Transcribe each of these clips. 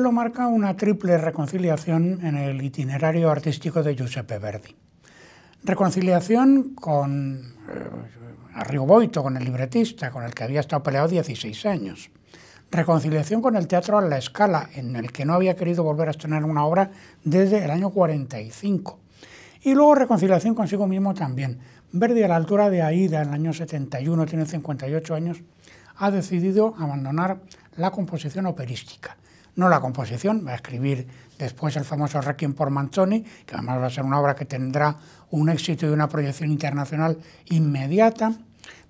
lo marca una triple reconciliación en el itinerario artístico de Giuseppe Verdi. Reconciliación con eh, Boito, con el libretista, con el que había estado peleado 16 años. Reconciliación con el teatro a la escala, en el que no había querido volver a estrenar una obra desde el año 45. Y luego reconciliación consigo mismo también. Verdi, a la altura de Aida, en el año 71, tiene 58 años, ha decidido abandonar la composición operística no la composición, va a escribir después el famoso Requiem por Manzoni, que además va a ser una obra que tendrá un éxito y una proyección internacional inmediata,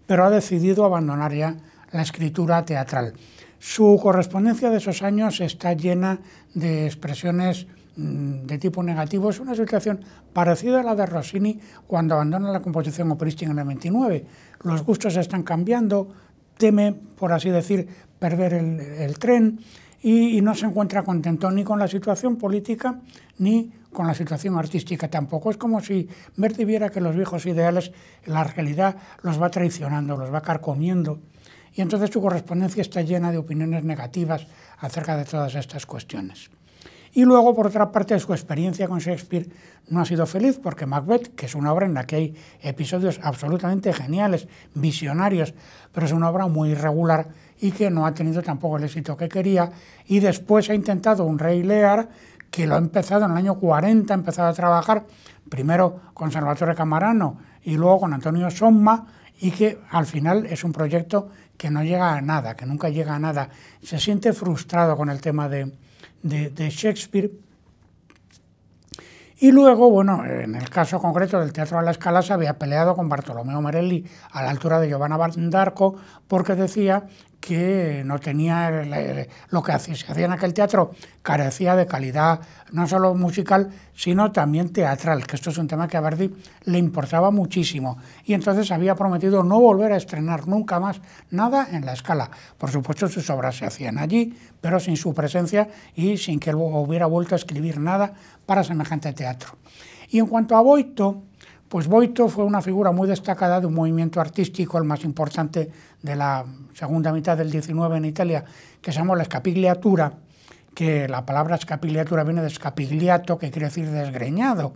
pero ha decidido abandonar ya la escritura teatral. Su correspondencia de esos años está llena de expresiones mm, de tipo negativo. Es una situación parecida a la de Rossini cuando abandona la composición operística en el 29. Los gustos están cambiando, teme, por así decir, perder el tren y, no se encuentra contento ni con la situación política ni con la situación artística tampoco. Es como si Verdi viera que los viejos ideales, la realidad, los va traicionando, los va carcomiendo. Y entonces su correspondencia está llena de opiniones negativas acerca de todas estas cuestiones. Y luego, por otra parte, su experiencia con Shakespeare no ha sido feliz porque Macbeth, que es una obra en la que hay episodios absolutamente geniales, visionarios, pero es una obra muy irregular y que no ha tenido tampoco el éxito que quería. Y después ha intentado un rey Lear, que lo ha empezado en el año 40, ha empezado a trabajar primero con Salvatore Camarano y luego con Antonio Somma, y que al final es un proyecto que no llega a nada, que nunca llega a nada. Se siente frustrado con el tema de, de, Shakespeare. Y luego, bueno, en el caso concreto del Teatro de la Escala se había peleado con Bartolomeo Marelli a la altura de Giovanna d'Arco porque decía que no tenía lo que se hacía en aquel teatro, carecía de calidad no solo musical, sino también teatral, que esto es un tema que a Verdi le importaba muchísimo. Y entonces había prometido no volver a estrenar nunca más nada en la escala. Por supuesto, sus obras se hacían allí, pero sin su presencia y sin que él hubiera vuelto a escribir nada para semejante teatro. Y en cuanto a Boito, pues Boito fue una figura muy destacada de un movimiento artístico, el más importante de la segunda mitad del XIX en Italia, que se llamó la escapigliatura, que la palabra escapigliatura viene de escapigliato, que quiere decir desgreñado,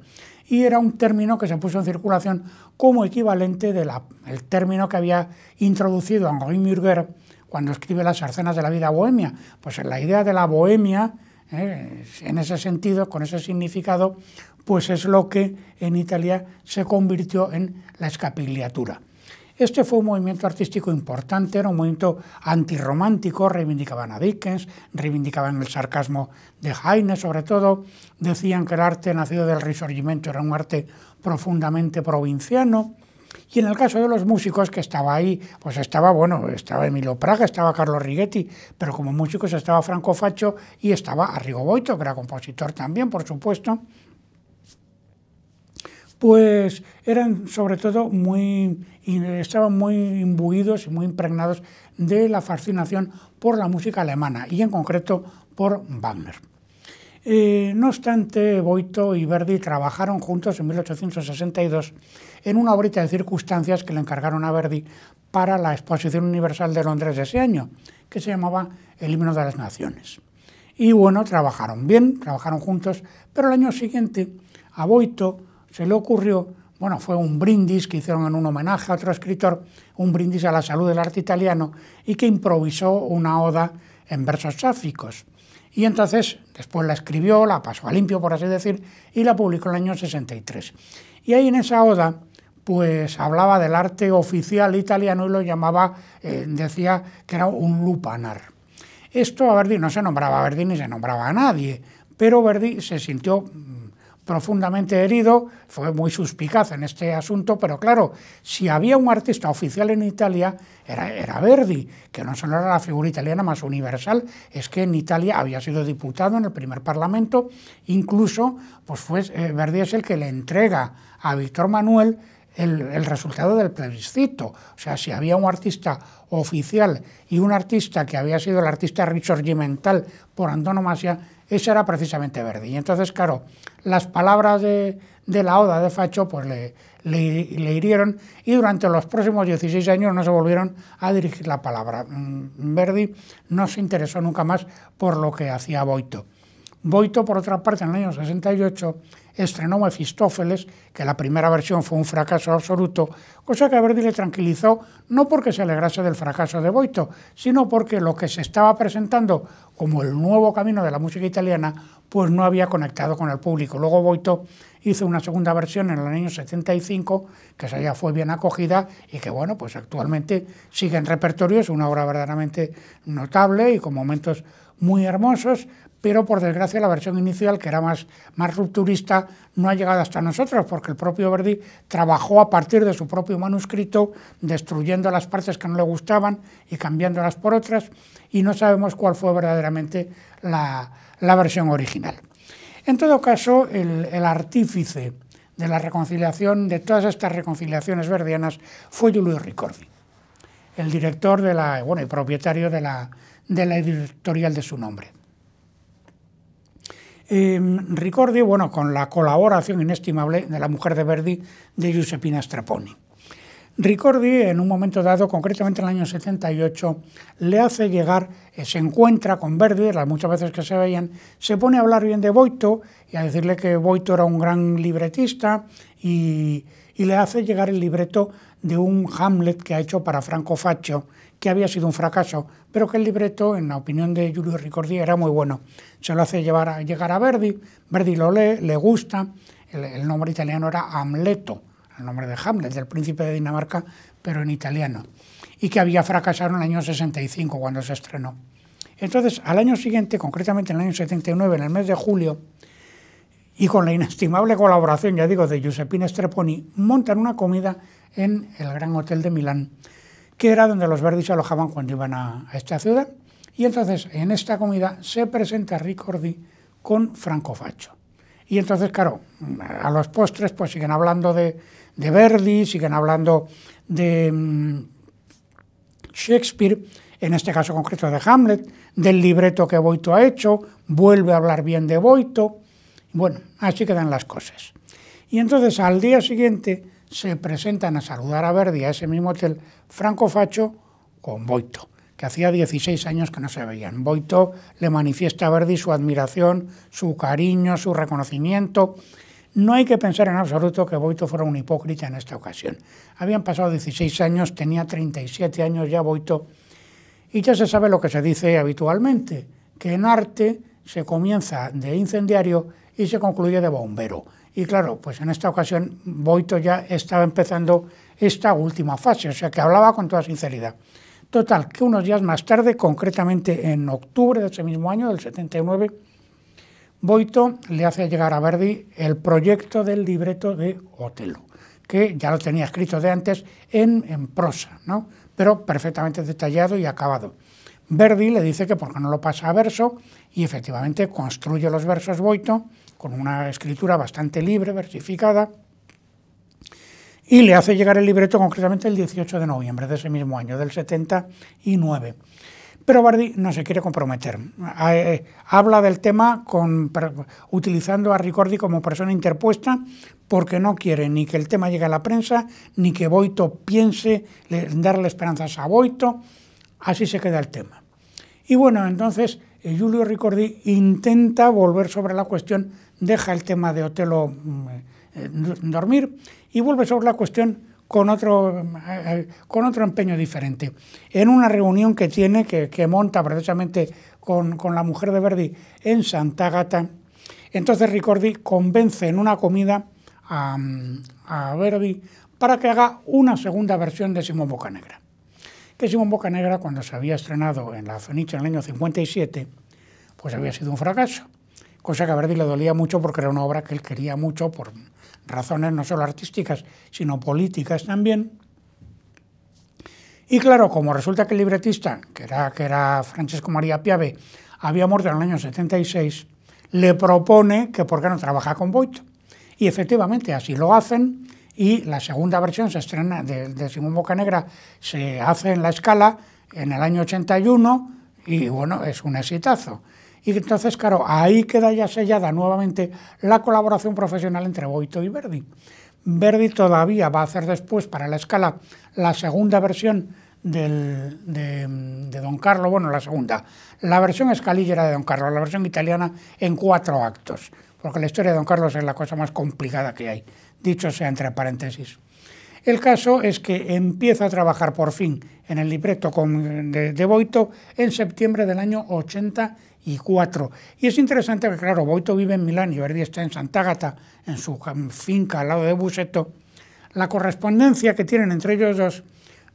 y era un término que se puso en circulación como equivalente del término que había introducido Henri Murger cuando escribe las escenas de la vida bohemia. Pues en la idea de la bohemia, eh, en ese sentido, con ese significado, pues es lo que en Italia se convirtió en la escapigliatura. Este fue un movimiento artístico importante, era un movimiento antirromántico, reivindicaban a Dickens, reivindicaban el sarcasmo de Heine sobre todo, decían que el arte nacido del Risorgimento era un arte profundamente provinciano, y en el caso de los músicos que estaba ahí, pues estaba, bueno, estaba Emilio Praga, estaba Carlos Righetti, pero como músicos estaba Franco Faccio y estaba Arrigo Boito, que era compositor también, por supuesto, pues eran sobre todo muy, estaban muy imbuidos y muy impregnados de la fascinación por la música alemana y en concreto por Wagner. Eh, no obstante, Boito y Verdi trabajaron juntos en 1862 en una obra de circunstancias que le encargaron a Verdi para la Exposición Universal de Londres de ese año, que se llamaba El himno de las naciones. Y bueno, trabajaron bien, trabajaron juntos, pero el año siguiente a Boito se le ocurrió, bueno, fue un brindis que hicieron en un homenaje a otro escritor, un brindis a la salud del arte italiano, y que improvisó una oda en versos sáficos. Y entonces, después la escribió, la pasó a limpio, por así decir, y la publicó en el año 63. Y ahí en esa oda, pues hablaba del arte oficial italiano y lo llamaba, eh, decía que era un lupanar. Esto a Verdi no se nombraba a Verdi ni se nombraba a nadie, pero Verdi se sintió mm, profundamente herido, fue muy suspicaz en este asunto, pero claro, si había un artista oficial en Italia, era, era Verdi, que no solo era la figura italiana más universal, es que en Italia había sido diputado en el primer parlamento, incluso pues eh, Verdi es el que le entrega a Víctor Manuel el, resultado del plebiscito. O sea, si había un artista oficial y un artista que había sido el artista Richard por antonomasia, ese era precisamente Verdi. Y entonces, claro, las palabras de, la Oda de Facho pues le, le, le, hirieron y durante los próximos 16 años no se volvieron a dirigir la palabra. Mm, Verdi no se interesó nunca más por lo que hacía Boito. Boito, por otra parte, en el año 68 estrenó Mefistófeles, que la primera versión fue un fracaso absoluto, cosa que a Verdi le tranquilizó no porque se alegrase del fracaso de Boito, sino porque lo que se estaba presentando como el nuevo camino de la música italiana, pues no había conectado con el público. Luego Boito hizo una segunda versión en el año 75, que esa ya fue bien acogida y que, bueno, pues actualmente sigue en repertorio, es una obra verdaderamente notable y con momentos muy hermosos, pero por desgracia la versión inicial, que era más, más rupturista, no ha llegado hasta nosotros, porque el propio Verdi trabajó a partir de su propio manuscrito, destruyendo las partes que no le gustaban y cambiándolas por otras, y no sabemos cuál fue verdaderamente la, versión original. En todo caso, el, artífice de la reconciliación, de todas estas reconciliaciones verdianas, fue Julio Ricordi, el director de la, bueno, y propietario de la editorial de su nombre. Em, Ricordi, bueno, con la colaboración inestimable de la mujer de Verdi, de Giuseppina Straponi. Ricordi, en un momento dado, concretamente en el año 78, le hace llegar, eh, se encuentra con Verdi, las muchas veces que se veían, se pone a hablar bien de Boito y a decirle que Boito era un gran libretista y, y le hace llegar el libreto de un Hamlet que ha hecho para Franco Faccio que había sido un fracaso, pero que el libreto, en la opinión de Giulio Ricordi, era muy bueno. Se lo hace llegar a Verdi, Verdi lo lee, le gusta, el, nombre italiano era Amleto, el nombre de Hamlet, del príncipe de Dinamarca, pero en italiano, y que había fracasado en el año 65 cuando se estrenó. Entonces, al año siguiente, concretamente en el año 79, en el mes de julio, y con la inestimable colaboración, ya digo, de Giuseppina Streponi, montan una comida en el Gran Hotel de Milán que era donde los Verdi se alojaban cuando iban a, esta ciudad. Y entonces en esta comida se presenta Ricordi con Francofacho. Y entonces, claro, a los postres pues siguen hablando de, Verdi, siguen hablando de mm, Shakespeare, en este caso concreto de Hamlet, del libreto que Boito ha hecho, vuelve a hablar bien de Boito. Bueno, así quedan las cosas. Y entonces al día siguiente se presentan a saludar a Verdi a ese mismo hotel Franco Facho con Boito, que hacía 16 años que no se veían. Boito le manifiesta a Verdi su admiración, su cariño, su reconocimiento. No hay que pensar en absoluto que Boito fuera un hipócrita en esta ocasión. Habían pasado 16 años, tenía 37 años ya Boito, y ya se sabe lo que se dice habitualmente, que en arte se comienza de incendiario y se concluye de bombero. Y claro, pues en esta ocasión Boito ya estaba empezando esta última fase, o sea que hablaba con toda sinceridad. Total, que unos días más tarde, concretamente en octubre de ese mismo año, del 79, Boito le hace llegar a Verdi el proyecto del libreto de Otelo, que ya lo tenía escrito de antes en, en prosa, ¿no? pero perfectamente detallado y acabado. Verdi le dice que porque no lo pasa a verso y efectivamente construye los versos Boito con una escritura bastante libre, versificada, y le hace llegar el libreto concretamente el 18 de noviembre de ese mismo año, del 79. Pero Bardi no se quiere comprometer. Eh, habla del tema utilizando a Ricordi como persona interpuesta porque no quiere ni que el tema llegue a la prensa, ni que Boito piense darle esperanzas a Boito. Así se queda el tema. Y bueno, entonces Julio eh, Ricordi intenta volver sobre la cuestión deja el tema de Otelo mm, eh, dormir y vuelve sobre la cuestión con otro, eh, eh, con otro empeño diferente. En una reunión que tiene, que, que monta precisamente con, la mujer de Verdi en Santa Gata, entonces Ricordi convence en una comida a, mm, a Verdi para que haga una segunda versión de Simón Bocanegra. Que Simón Bocanegra, cuando se había estrenado en La Fenicha en el año 57, pues había sido un fracaso cosa que a Verdi le dolía mucho porque era una obra que él quería mucho por razones no solo artísticas, sino políticas también. Y claro, como resulta que el libretista, que era, que era Francesco María Piave, había muerto en el año 76, le propone que por qué no trabaja con Boito. Y efectivamente así lo hacen y la segunda versión se estrena de, de Simón Bocanegra, se hace en la escala en el año 81 y bueno, es un exitazo. Y entonces, claro, ahí queda ya sellada nuevamente la colaboración profesional entre Boito y Verdi. Verdi todavía va a hacer después para la escala la segunda versión de, Don Carlos, bueno, la segunda, la versión escalillera de Don Carlos, la versión italiana en cuatro actos, porque la historia de Don Carlos es la cosa más complicada que hay, dicho sea entre paréntesis. El caso es que empieza a trabajar por fin en el libreto de, Boito en septiembre del año 80 y es interesante que, claro, Boito vive en Milán y Verdi está en Sant'Agata, en su finca al lado de Buseto. La correspondencia que tienen entre ellos dos,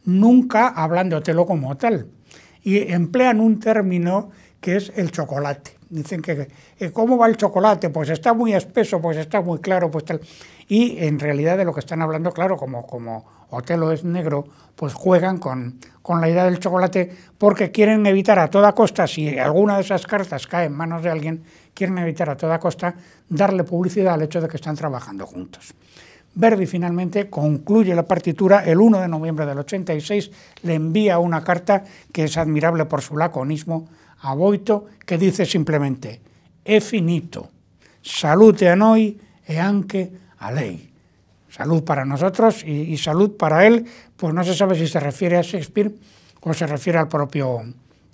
nunca hablan de hablándotelo como tal. Y emplean un término que es el chocolate. Dicen que, ¿cómo va el chocolate? Pues está muy espeso, pues está muy claro, pues tal. Y en realidad de lo que están hablando, claro, como, como Otelo es negro, pues juegan con, con la idea del chocolate porque quieren evitar a toda costa, si alguna de esas cartas cae en manos de alguien, quieren evitar a toda costa darle publicidad al hecho de que están trabajando juntos. Verdi finalmente concluye la partitura el 1 de noviembre del 86, le envía una carta que es admirable por su laconismo a Boito, que dice simplemente, «He finito, salute a noi e anche ley. Salud para nosotros y, salud para él, pues no se sabe si se refiere a Shakespeare o se refiere al propio,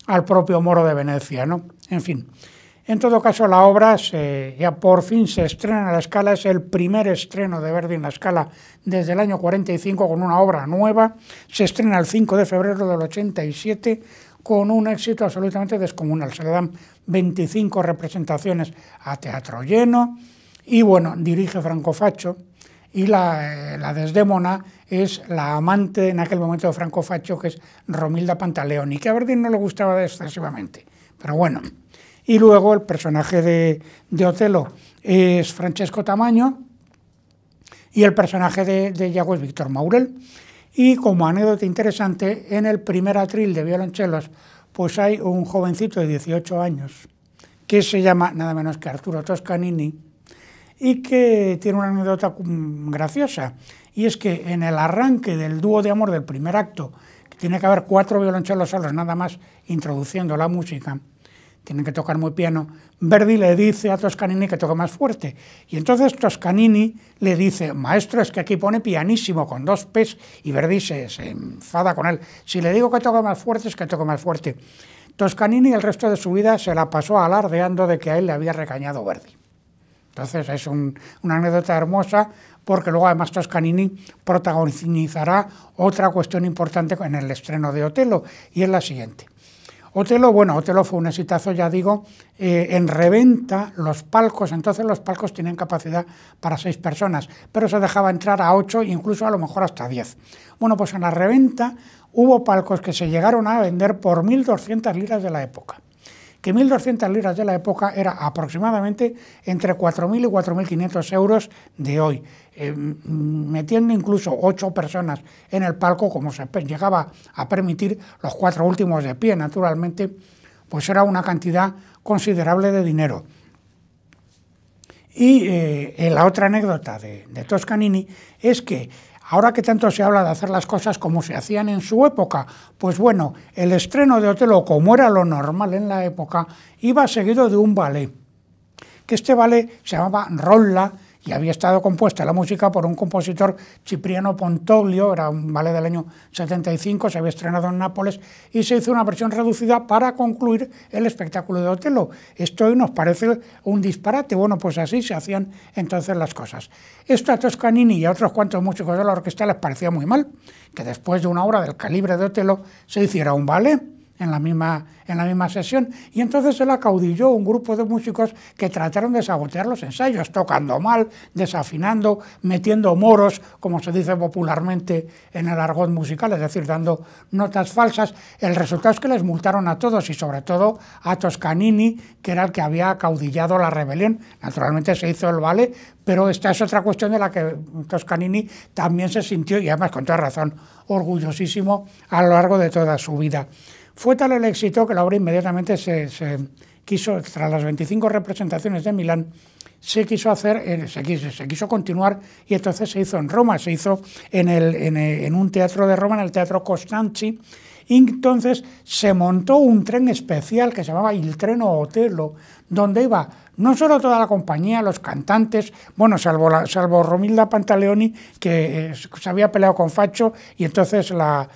al propio Moro de Venecia, ¿no? En fin. En todo caso, la obra ya por fin se estrena en la escala, es el primer estreno de Verdi en la escala desde el año 45 con una obra nueva, se estrena el 5 de febrero del 87 con un éxito absolutamente descomunal. Se le dan 25 representaciones a teatro lleno, y bueno, dirige Franco Faccio y eh, la, desdémona es la amante en aquel momento de Franco Faccio, que es Romilda Pantaleoni, que a Verdín no le gustaba excesivamente, pero bueno. Y luego el personaje de, Otelo es Francesco Tamaño y el personaje de, de Iago es Víctor Maurel. Y como anécdota interesante, en el primer atril de violonchelos, pues hay un jovencito de 18 años que se llama nada menos que Arturo Toscanini, y que tiene una anécdota graciosa. Y es que en el arranque del dúo de amor del primer acto, que tiene que haber cuatro violonchelos solos nada más introduciendo la música, tienen que tocar muy piano, Verdi le dice a Toscanini que toque más fuerte. Y entonces Toscanini le dice, maestro, es que aquí pone pianísimo con dos P's, y Verdi se, enfada con él. Si le digo que toque más fuerte, es que toque más fuerte. Toscanini el resto de su vida se la pasó alardeando de que a él le había recañado Verdi. Entonces es una anécdota hermosa porque luego además Toscanini protagonizará otra cuestión importante en el estreno de Otelo y es la siguiente. Otelo, bueno, Otelo fue un exitazo, ya digo, eh, en reventa los palcos, entonces los palcos tenían capacidad para seis personas, pero se dejaba entrar a ocho, incluso a lo mejor hasta diez. Bueno, pues en la reventa hubo palcos que se llegaron a vender por 1.200 liras de la época que 1.200 libras de la época era aproximadamente entre 4.000 y 4.500 euros de hoy, eh, metiendo incluso ocho personas en el palco, como se llegaba a permitir los cuatro últimos de pie, naturalmente, pues era una cantidad considerable de dinero. Y eh, eh, la otra anécdota de Toscanini es que Ahora que tanto se habla de hacer las cosas como se hacían en su época, pues bueno, el estreno de Otelo, como era lo normal en la época, iba seguido de un ballet, que este ballet se llamaba Rolla, y había estado compuesta la música por un compositor Cipriano Pontoglio, era un ballet del año 75, se había estrenado en Nápoles y se hizo una versión reducida para concluir el espectáculo de Otelo. Esto hoy nos parece un disparate, bueno, pues así se hacían entonces las cosas. Esto a Toscanini y a otros cuantos músicos de la orquesta les parecía muy mal, que después de una obra del calibre de Otelo se hiciera un ballet en la misma, en la misma sesión. Y entonces él acaudilló un grupo de músicos que trataron de sabotear los ensayos, tocando mal, desafinando, metiendo moros, como se dice popularmente en el argot musical, es decir, dando notas falsas. El resultado es que les multaron a todos y sobre todo a Toscanini, que era el que había acaudillado la rebelión. Naturalmente se hizo el vale, pero esta es otra cuestión de la que Toscanini también se sintió, y además con toda razón, orgullosísimo a lo largo de toda su vida. Fue tal el éxito que la obra inmediatamente se, quiso, tras las 25 representaciones de Milán, se quiso hacer, eh, se quiso, se quiso, continuar y entonces se hizo en Roma, se hizo en, eh, en un teatro de Roma, en el Teatro Costanzi, entonces se montó un tren especial que se llamaba el treno Otelo, donde iba no solo toda la compañía, los cantantes, bueno, salvo, salvo Romilda Pantaleoni, eh, que se había peleado con Facho y entonces la,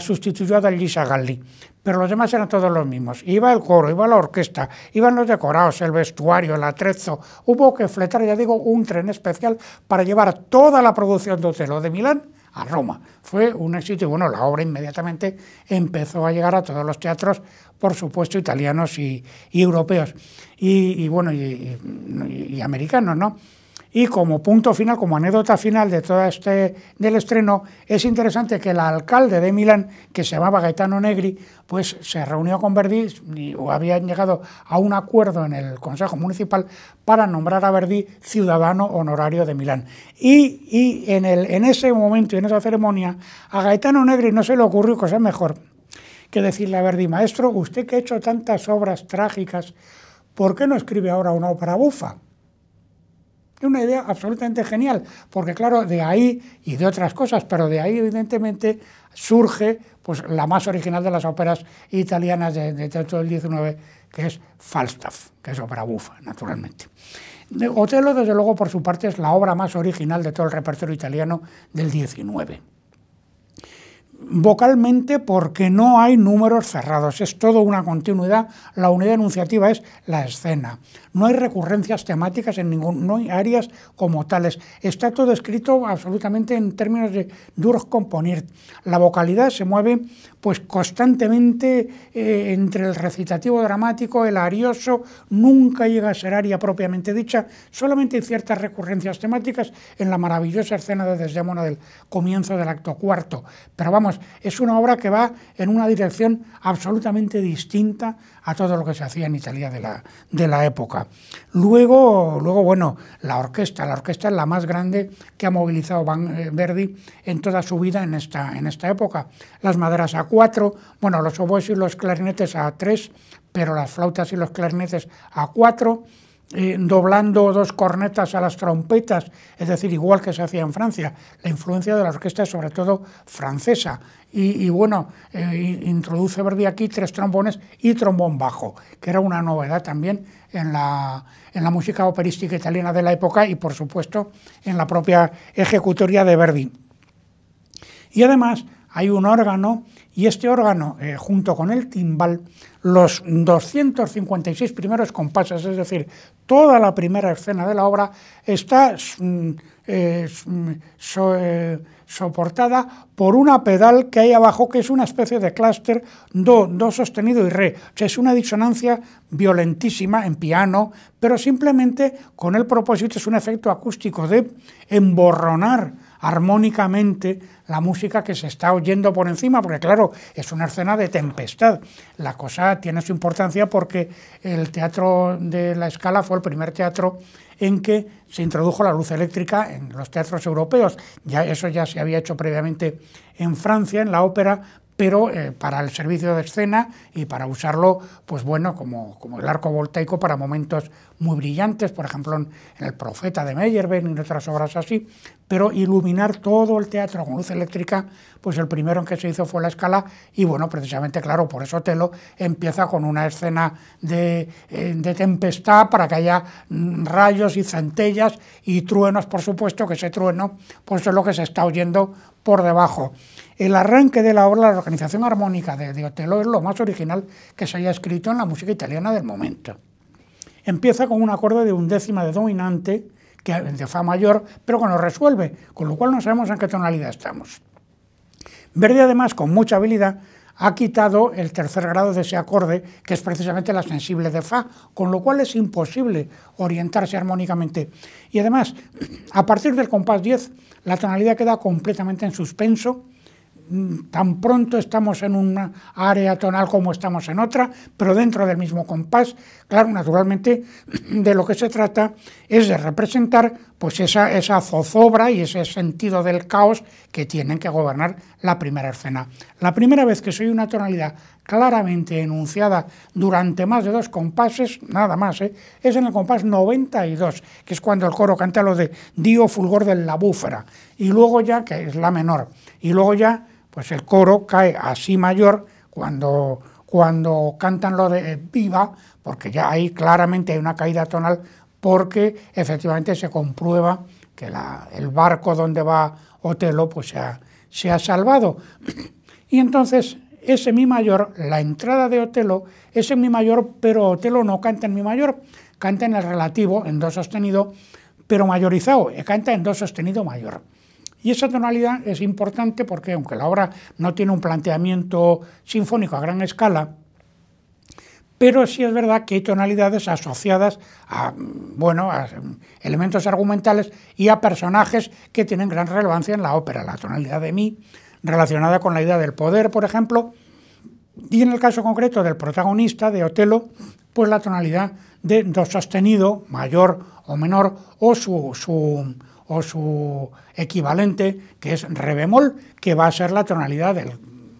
sustituyó a Galli. Pero los demás eran todos los mismos. Iba el coro, iba la orquesta, iban los decorados, el vestuario, el atrezo. Hubo que fletar, ya digo, un tren especial para llevar toda la producción de Otelo de Milán a Roma. Fue un éxito y bueno, la obra inmediatamente empezó a llegar a todos los teatros, por supuesto, italianos y, europeos y, bueno, y americanos, ¿no? Y como punto final, como anécdota final de todo este del estreno, es interesante que el alcalde de Milán, que se llamaba Gaetano Negri, pues se reunió con Verdi o habían llegado a un acuerdo en el Consejo Municipal para nombrar a Verdi ciudadano honorario de Milán. Y, en, el, en ese momento y en esa ceremonia, a Gaetano Negri no se le ocurrió cosa mejor que decirle a Verdi, maestro, usted que ha hecho tantas obras trágicas, ¿por qué no escribe ahora una ópera bufa? Es una idea absolutamente genial, porque claro, de ahí y de otras cosas, pero de ahí evidentemente surge pues, la más original de las óperas italianas de, de del 19, que es Falstaff, que es ópera bufa, naturalmente. Otelo, desde luego, por su parte, es la obra más original de todo el repertorio italiano del 19 vocalmente porque no hay números cerrados, es todo una continuidad, la unidad enunciativa es la escena. No hay recurrencias temáticas en ningún, no hay áreas como tales. Está todo escrito absolutamente en términos de duros componir. La vocalidad se mueve pues constantemente eh, entre el recitativo dramático, el arioso, nunca llega a ser área propiamente dicha, solamente hay ciertas recurrencias temáticas en la maravillosa escena de Desdemona del comienzo del acto cuarto. Pero vamos, es una obra que va en una dirección absolutamente distinta a todo lo que se hacía en Italia de la, época. Luego, bueno, la orquesta. La orquesta es la más grande que ha movilizado Van, eh, Verdi en toda su vida en esta, en esta época. Las maderas a cuatro, bueno, los oboes y los clarinetes a tres, pero las flautas y los clarinetes a cuatro. Eh, doblando dos cornetas a las trompetas, es decir, igual que se hacía en Francia, la influencia de la orquesta es sobre todo francesa. Y, bueno, eh, introduce Verdi aquí tres trombones y trombón bajo, que era una novedad también en la, en la música operística italiana de la época y, por supuesto, en la propia ejecutoria de Verdi. Y además hay un órgano y este órgano, eh, junto con el timbal, los 256 primeros compases, es decir, toda la primera escena de la obra, está mm, eh, mm, eh, soportada por una pedal que hay abajo, que es una especie de clúster do, do sostenido y re. O es una disonancia violentísima en piano, pero simplemente con el propósito, es un efecto acústico de emborronar armónicamente la música que se está oyendo por encima, porque claro, es una escena de tempestad. La cosa tiene su importancia porque el teatro de la escala fue el primer teatro en que se introdujo la luz eléctrica en los teatros europeos. Ya, eso ya se había hecho previamente en Francia, en la ópera, pero eh, para el servicio de escena y para usarlo, pues bueno, como, el arco voltaico para momentos muy brillantes, por ejemplo en, El Profeta de Meyerbeer y otras obras así, pero iluminar todo el teatro con luz eléctrica, pues el primero en que se hizo fue la escala y bueno, precisamente, claro, por eso Telo empieza con una escena de, eh, de tempestad para que haya mm, rayos y centellas y truenos, por supuesto, que ese trueno, pues es lo que se está oyendo por debajo el arranque de la obra La Organización Armónica de, Otelo es lo más original que se haya escrito en la música italiana del momento. Empieza con un acorde de undécima de dominante, que, de Fa mayor, pero que no resuelve, con lo cual no sabemos en qué tonalidad estamos. Verdi, además, con mucha habilidad, ha quitado el tercer grado de ese acorde, que es precisamente la sensible de Fa, con lo cual es imposible orientarse armónicamente. Y además, a partir del compás 10, la tonalidad queda completamente en suspenso Mm, tan pronto estamos en una área tonal como estamos en otra, pero dentro del mismo compás. Claro, naturalmente, de lo que se trata es de representar pues esa, esa zozobra y ese sentido del caos que tienen que gobernar la primera escena. La primera vez que soy una tonalidad claramente enunciada durante más de dos compases, nada más, ¿eh? es en el compás 92, que es cuando el coro canta lo de Dio fulgor de la búfera, y luego ya, que es la menor, y luego ya pues el coro cae a si mayor cuando, cantan lo de viva, porque ya ahí claramente hay una caída tonal, porque efectivamente se comprueba que el barco donde va Otelo pues se ha, se ha salvado. Y entonces ese mi mayor, la entrada de Otelo es mi mayor, pero Otelo no canta en mi mayor, canta en el relativo, en do sostenido, pero mayorizado, canta en do sostenido mayor. Y esa tonalidad es importante porque, aunque la obra no tiene un planteamiento sinfónico a gran escala, pero sí es verdad que hay tonalidades asociadas a, bueno, a elementos argumentales y a personajes que tienen gran relevancia en la ópera. La tonalidad de mí, relacionada con la idea del poder, por ejemplo, y en el caso concreto del protagonista, de Otelo, pues la tonalidad de do sostenido, mayor o menor, o su o su equivalente, que es re bemol, que va a ser la tonalidad del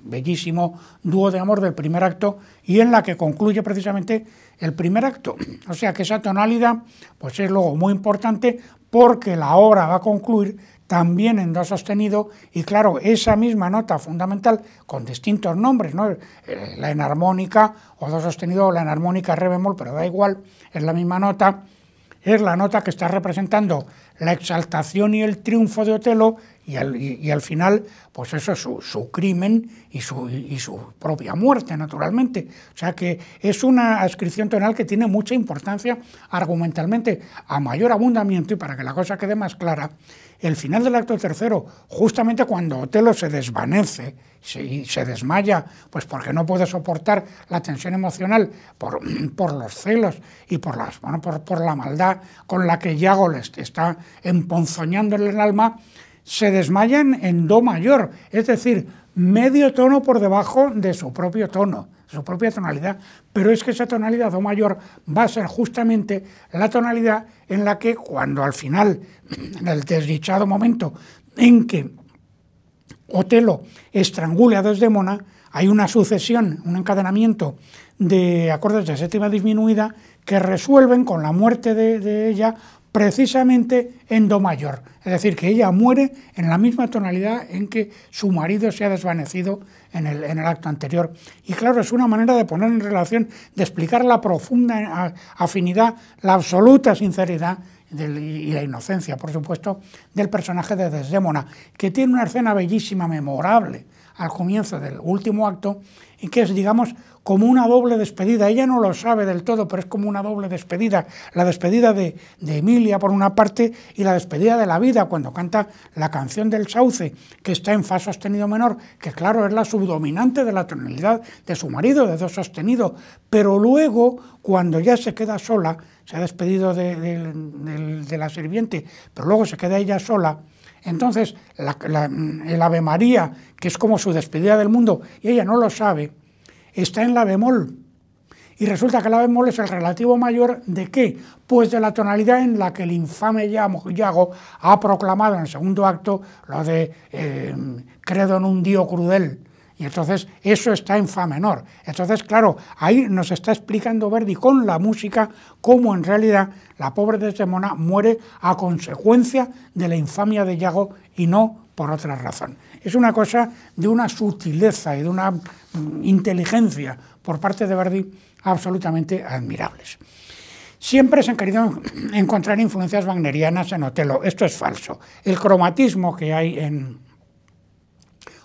bellísimo dúo de amor del primer acto y en la que concluye precisamente el primer acto. O sea que esa tonalidad pues es luego muy importante porque la obra va a concluir también en do sostenido y claro, esa misma nota fundamental con distintos nombres, ¿no? Eh, la enarmónica o do sostenido o la enarmónica re bemol, pero da igual, es la misma nota, es la nota que está representando la exaltación y el triunfo de Otelo y al, final, pues eso es su, crimen y su, y su, propia muerte, naturalmente. O sea que es una ascripción tonal que tiene mucha importancia argumentalmente, a mayor abundamiento y para que la cosa quede más clara, el final del acto tercero, justamente cuando Otelo se desvanece, si se desmaya, pues porque no puede soportar la tensión emocional por, por los celos y por, las, bueno, por, la maldad con la que Yago le está emponzoñando el alma, se desmayan en do mayor, es decir, medio tono por debajo de su propio tono, su propia tonalidad. Pero es que esa tonalidad do mayor va a ser justamente la tonalidad en la que cuando al final, en el desdichado momento en que Otelo estrangule a Desdemona, hay una sucesión, un encadenamiento de acordes de séptima disminuida que resuelven con la muerte de, ella precisamente en do mayor. Es decir, que ella muere en la misma tonalidad en que su marido se ha desvanecido en el, en el acto anterior. Y claro, es una manera de poner en relación, de explicar la profunda afinidad, la absoluta sinceridad y la inocencia, por supuesto, del personaje de Desdémona, que tiene una escena bellísima, memorable, al comienzo del último acto, y que es, digamos, como una doble despedida. Ella no lo sabe del todo, pero es como una doble despedida. La despedida de, Emilia, por una parte, y la despedida de la vida, cuando canta la canción del sauce, que está en fa sostenido menor, que claro, es la subdominante de la tonalidad de su marido, de do sostenido. Pero luego, cuando ya se queda sola, se ha despedido de la sirviente, pero luego se queda ella sola, entonces, el Ave María, que es como su despedida del mundo, y ella no lo sabe, está en la bemol. Y resulta que la bemol es el relativo mayor de qué? Pues de la tonalidad en la que el infame Yago ha proclamado en el segundo acto lo de eh, credo en un Dios crudel y entonces eso está en fa menor. Entonces, claro, ahí nos está explicando Verdi con la música cómo en realidad la pobre Desdemona muere a consecuencia de la infamia de Iago y no por otra razón. Es una cosa de una sutileza y de una mm, inteligencia por parte de Verdi absolutamente admirables. Siempre se han querido encontrar influencias wagnerianas en Otelo. Esto es falso. El cromatismo que hay en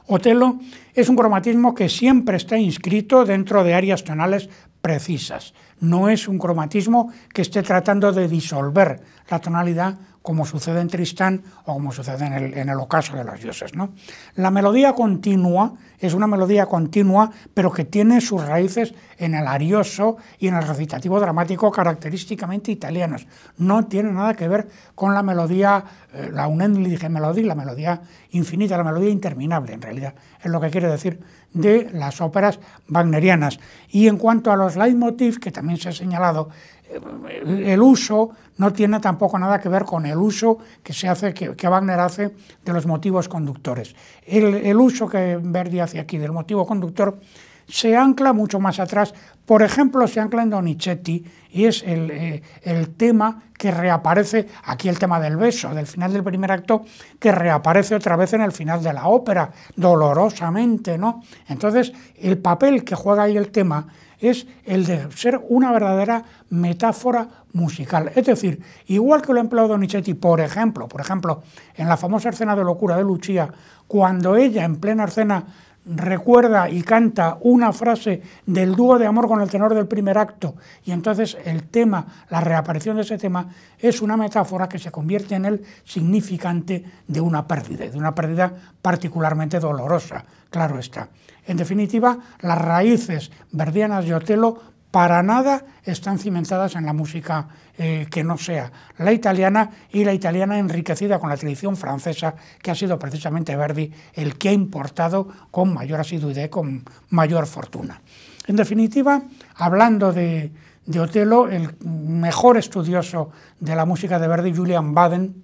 Otelo es un cromatismo que siempre está inscrito dentro de áreas tonales precisas. No es un cromatismo que esté tratando de disolver la tonalidad como sucede en Tristán o como sucede en el, ocaso de los dioses. ¿no? La melodía continua es una melodía continua, pero que tiene sus raíces en el arioso y en el recitativo dramático característicamente italianos. No tiene nada que ver con la melodía, eh, la unendliche melodía, la melodía infinita, la melodía interminable, en realidad, es lo que quiere decir de las óperas wagnerianas. Y en cuanto a los leitmotiv, que también se ha señalado, eh, el uso no tiene tampoco nada que ver con el uso que se hace, que, Wagner hace de los motivos conductores. El, el uso que Verdi hace aquí del motivo conductor se ancla mucho más atrás. Por ejemplo, se ancla en Donizetti y es eh, el, tema que reaparece, aquí el tema del beso, del final del primer acto, que reaparece otra vez en el final de la ópera, dolorosamente, ¿no? Entonces, el papel que juega ahí el tema es el de ser una verdadera metáfora musical. Es decir, igual que lo ha empleado Donizetti, por ejemplo, por ejemplo, en la famosa escena de locura de Lucia, cuando ella en plena escena recuerda y canta una frase del dúo de amor con el tenor del primer acto y entonces el tema, la reaparición de ese tema es una metáfora que se convierte en el significante de una pérdida, de una pérdida particularmente dolorosa, claro está. En definitiva, las raíces verdianas de Otelo para nada están cimentadas en la música eh, que no sea la italiana y la italiana enriquecida con la tradición francesa, que ha sido precisamente Verdi el que ha importado con mayor asiduidad, con mayor fortuna. En definitiva, hablando de, de Otelo, el mejor estudioso de la música de Verdi, Julian Baden,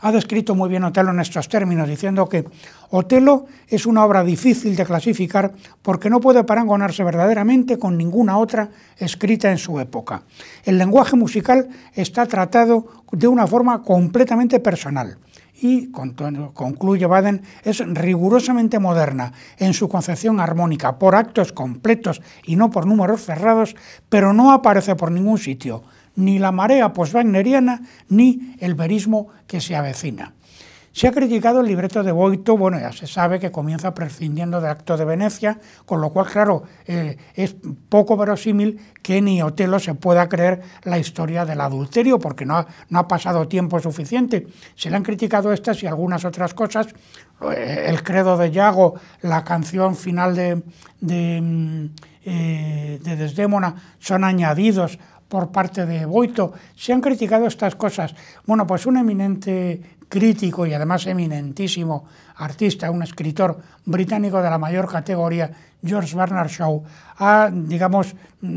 ha descrito muy bien Otelo en estos términos, diciendo que Otelo es una obra difícil de clasificar porque no puede parangonarse verdaderamente con ninguna otra escrita en su época. El lenguaje musical está tratado de una forma completamente personal y, concluye Baden, es rigurosamente moderna en su concepción armónica, por actos completos y no por números cerrados, pero no aparece por ningún sitio ni la marea post-Wagneriana ni el verismo que se avecina. Se ha criticado el libreto de Boito, bueno, ya se sabe que comienza prescindiendo del acto de Venecia, con lo cual, claro, eh, es poco verosímil que ni Otelo se pueda creer la historia del adulterio, porque no ha, pasado tiempo suficiente. Se le han criticado estas y algunas otras cosas, eh, el credo de Yago, la canción final de, de mm, eh, Desdémona, son añadidos por parte de Boito. Se han criticado estas cosas. Bueno, pues un eminente crítico y además eminentísimo artista, un escritor británico de la mayor categoría, George Bernard Shaw, ha, digamos,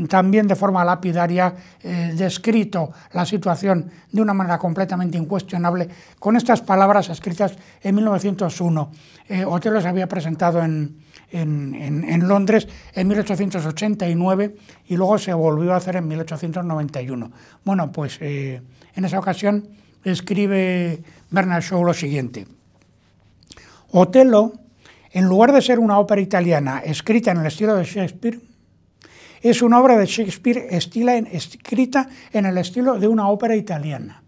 también de forma lapidaria eh, descrito la situación de una manera completamente incuestionable con estas palabras escritas en 1901. Eh, los había presentado en, en, Londres en 1889 y luego se volvió a hacer en 1891. Bueno, pues eh, en esa ocasión escribe Bernard Shaw lo siguiente. Otello, en lugar de ser una ópera italiana escrita en el estilo de Shakespeare, es una obra de Shakespeare escrita en el estilo de una ópera italiana.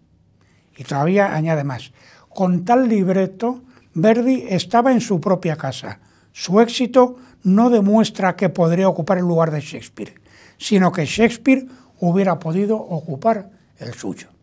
Y todavía añade más, con tal libreto, Verdi estaba en su propia casa, su éxito no demuestra que podría ocupar el lugar de Shakespeare, sino que Shakespeare hubiera podido ocupar el suyo.